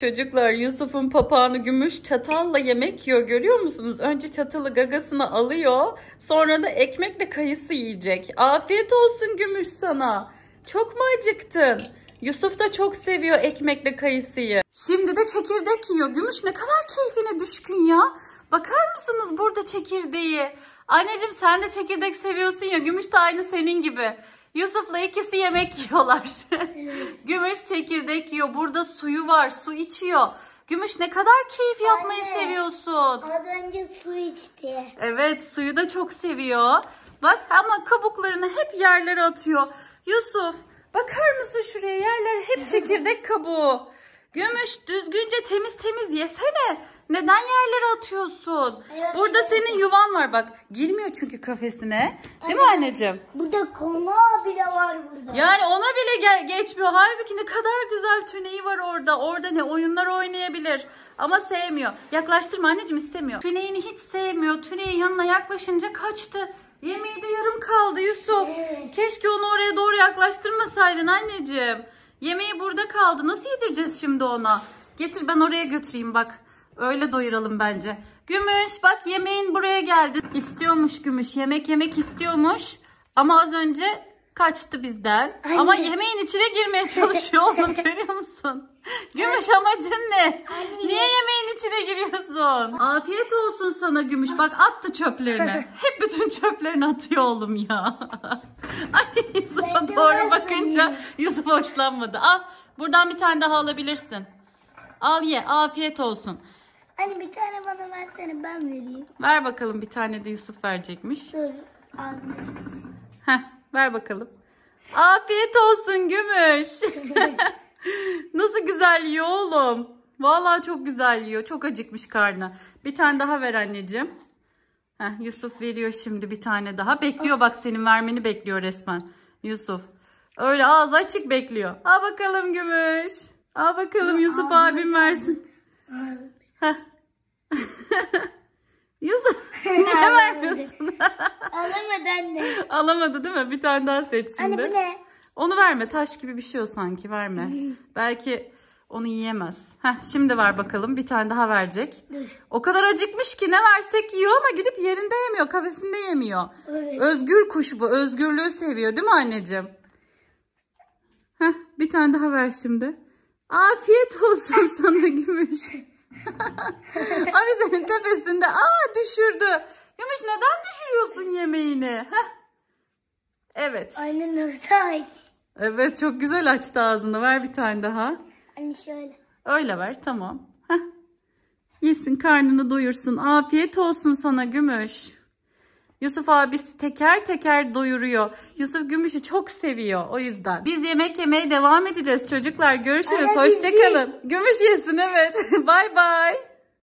Çocuklar Yusuf'un papağanı gümüş çatalla yemek yiyor görüyor musunuz? Önce çatalı gagasını alıyor sonra da ekmekle kayısı yiyecek. Afiyet olsun gümüş sana. Çok mu acıktın? Yusuf da çok seviyor ekmekle kayısıyı. Şimdi de çekirdek yiyor. Gümüş ne kadar keyfine düşkün ya. Bakar mısınız burada çekirdeği? Anneciğim sen de çekirdek seviyorsun ya. Gümüş de aynı senin gibi. Yusuf'la ikisi yemek yiyorlar. Gümüş çekirdek yiyor. Burada suyu var. Su içiyor. Gümüş ne kadar keyif yapmayı Anne, seviyorsun. Az önce su içti. Evet suyu da çok seviyor. Bak ama kabuklarını hep yerlere atıyor. Yusuf bakar mısın şuraya yerler hep çekirdek kabuğu. Gümüş düzgünce temiz temiz yesene. Neden yerlere atıyorsun? Evet, Burada evet. senin yuvan var bak. Girmiyor çünkü kafesine. Değil Anne, mi anneciğim? Burada konağı bile var burada. Yani ona bile ge geçmiyor. Halbuki ne kadar güzel tüneyi var orada. Orada ne oyunlar oynayabilir. Ama sevmiyor. Yaklaştırma anneciğim istemiyor. Tüneyini hiç sevmiyor. Tüneyi yanına yaklaşınca kaçtı. Yemeği de yarım kaldı Yusuf. Evet. Keşke onu oraya doğru yaklaştırmasaydın anneciğim. Yemeği burada kaldı. Nasıl yedireceğiz şimdi ona? Getir ben oraya götüreyim bak. Öyle doyuralım bence. Gümüş bak yemeğin buraya geldi. İstiyormuş Gümüş. Yemek yemek istiyormuş. Ama az önce kaçtı bizden. Anne. Ama yemeğin içine girmeye çalışıyor oğlum görüyor musun? Gümüş amacın ne? Anne. Niye yemeğin içine giriyorsun? Afiyet olsun sana Gümüş. Bak attı çöplerini. Hep bütün çöplerini atıyor oğlum ya. Ay Yusuf'a doğru bakınca Yusuf hoşlanmadı. Al buradan bir tane daha alabilirsin. Al ye afiyet olsun. Anne bir tane bana versene ben vereyim. Ver bakalım bir tane de Yusuf verecekmiş. Dur aldım. Heh. Ver bakalım. Afiyet olsun Gümüş. Nasıl güzel yiyor oğlum. Vallahi çok güzel yiyor. Çok acıkmış karnı. Bir tane daha ver anneciğim. Heh, Yusuf veriyor şimdi bir tane daha. Bekliyor bak senin vermeni bekliyor resmen. Yusuf. Öyle ağzı açık bekliyor. Al bakalım Gümüş. Al bakalım Yusuf abim versin. Yusuf ne veriyorsun? Alamadı anne. Alamadı değil mi? Bir tane daha seç şimdi. Anne bu ne? Onu verme. Taş gibi bir şey o sanki. Verme. Belki onu yiyemez. Heh, şimdi ver bakalım. Bir tane daha verecek. o kadar acıkmış ki ne versek yiyor ama gidip yerinde yemiyor. Kafesinde yemiyor. Evet. Özgür kuş bu. Özgürlüğü seviyor değil mi anneciğim? Heh, bir tane daha ver şimdi. Afiyet olsun sana gümüş. Avizenin tepesinde aa düşürdü. Gümüş neden düşürüyorsun yemeğini? Heh. Evet. Annen aç. Evet çok güzel açtı ağzını. Ver bir tane daha. Anne şöyle. Öyle ver tamam. Heh. Yesin karnını doyursun. Afiyet olsun sana Gümüş. Yusuf abisi teker teker doyuruyor. Yusuf Gümüş'ü çok seviyor o yüzden. Biz yemek yemeye devam edeceğiz çocuklar. Görüşürüz. Hoşçakalın. Gümüş yesin evet. Bye bye.